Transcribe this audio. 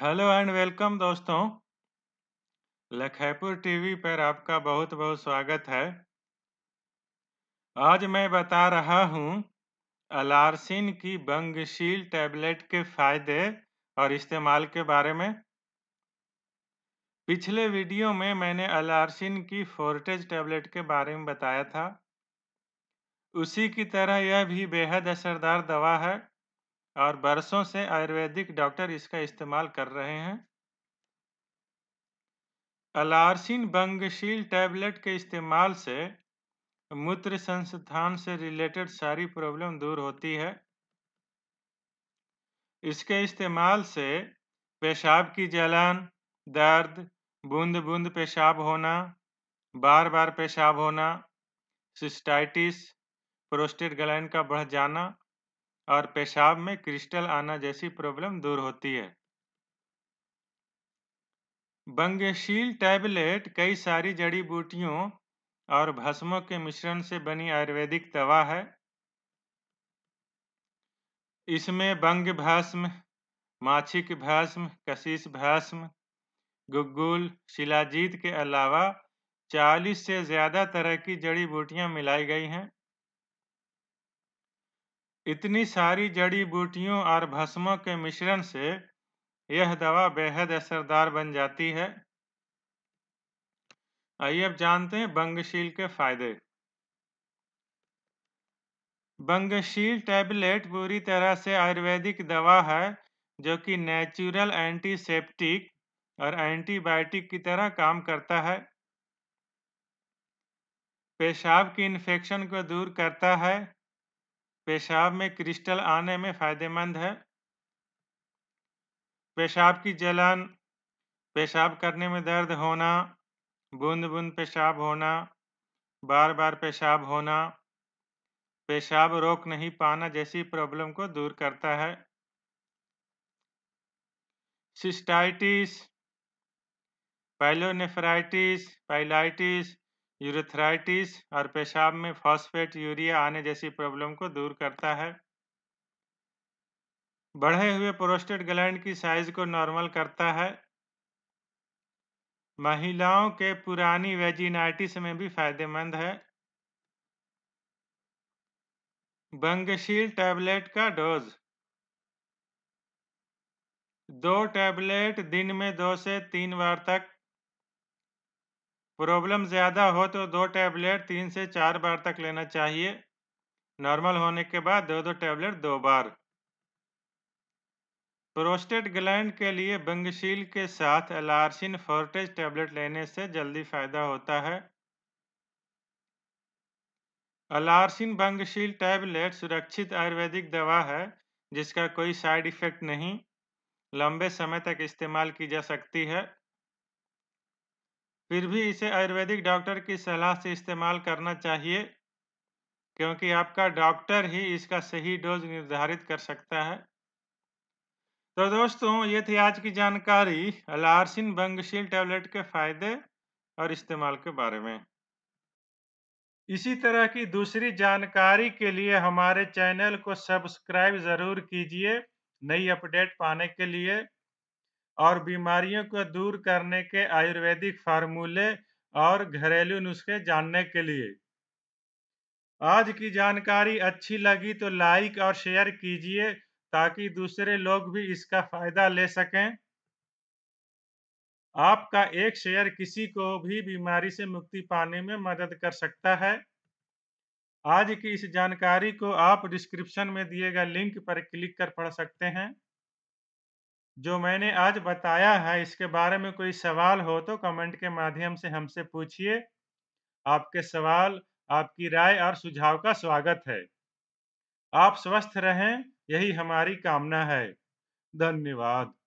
hello and welcome दोस्तों लखेपुर TV पर आपका बहुत बहुत स्वागत है आज मैं बता रहा हूँ अलारसिन की बंगशील टैबलेट के फायदे और इस्तेमाल के बारे में पिछले वीडियो में मैंने अलारसिन की फोर्टेज टैबलेट के बारे में बताया था उसी की तरह यह भी बेहद असरदार दवा है और बरसों से आयुर्वेदिक डॉक्टर इसका इस्तेमाल कर रहे हैं अलारसिन बंगशील टैबलेट के इस्तेमाल से मूत्र संस्थान से रिलेटेड सारी प्रॉब्लम दूर होती है इसके इस्तेमाल से पेशाब की जलन दर्द बूंद बूंद पेशाब होना बार बार पेशाब होना सिस्टाइटिस प्रोस्टेट ग्लैंड का बढ़ जाना और पेशाब में क्रिस्टल आना जैसी प्रॉब्लम दूर होती है बंगशील टैबलेट कई सारी जड़ी बूटियों और भस्मों के मिश्रण से बनी आयुर्वेदिक दवा है इसमें बंग भस्म माछिक भस्म कशिश भस्म गुगुल शिलाजीत के अलावा 40 से ज़्यादा तरह की जड़ी बूटियां मिलाई गई हैं इतनी सारी जड़ी बूटियों और भस्मों के मिश्रण से यह दवा बेहद असरदार बन जाती है आइए अब जानते हैं बंगशील के फायदे बंगशील टैबलेट पूरी तरह से आयुर्वेदिक दवा है जो कि नेचुरल एंटीसेप्टिक और एंटीबायोटिक की तरह काम करता है पेशाब की इन्फेक्शन को दूर करता है पेशाब में क्रिस्टल आने में फ़ायदेमंद है पेशाब की जलन पेशाब करने में दर्द होना बूंद बूंद पेशाब होना बार बार पेशाब होना पेशाब रोक नहीं पाना जैसी प्रॉब्लम को दूर करता है सिस्टाइटिस पाइलोनेफ्राइटिस पाइलाइटिस यूरेथराइटिस और पेशाब में फॉस्फेट यूरिया आने जैसी प्रॉब्लम को दूर करता है बढ़े हुए प्रोस्टेट ग्लैंड की साइज को नॉर्मल करता है महिलाओं के पुरानी वेजिनाइटिस में भी फायदेमंद है बंगशील टैबलेट का डोज दो टैबलेट दिन में दो से तीन बार तक प्रॉब्लम ज़्यादा हो तो दो टैबलेट तीन से चार बार तक लेना चाहिए नॉर्मल होने के बाद दो दो टैबलेट दो बार प्रोस्टेट ग्लैंड के लिए बंगशील के साथ अलार्सिन फोर्टेज टैबलेट लेने से जल्दी फायदा होता है अलार्सिन बंगशील टैबलेट सुरक्षित आयुर्वेदिक दवा है जिसका कोई साइड इफेक्ट नहीं लंबे समय तक इस्तेमाल की जा सकती है फिर भी इसे आयुर्वेदिक डॉक्टर की सलाह से इस्तेमाल करना चाहिए क्योंकि आपका डॉक्टर ही इसका सही डोज निर्धारित कर सकता है तो दोस्तों ये थी आज की जानकारी अलारसिन बंगशील टैबलेट के फायदे और इस्तेमाल के बारे में इसी तरह की दूसरी जानकारी के लिए हमारे चैनल को सब्सक्राइब ज़रूर कीजिए नई अपडेट पाने के लिए और बीमारियों को दूर करने के आयुर्वेदिक फार्मूले और घरेलू नुस्खे जानने के लिए आज की जानकारी अच्छी लगी तो लाइक और शेयर कीजिए ताकि दूसरे लोग भी इसका फायदा ले सकें आपका एक शेयर किसी को भी बीमारी से मुक्ति पाने में मदद कर सकता है आज की इस जानकारी को आप डिस्क्रिप्शन में दिए गए लिंक पर क्लिक कर पढ़ सकते हैं जो मैंने आज बताया है इसके बारे में कोई सवाल हो तो कमेंट के माध्यम से हमसे पूछिए आपके सवाल आपकी राय और सुझाव का स्वागत है आप स्वस्थ रहें यही हमारी कामना है धन्यवाद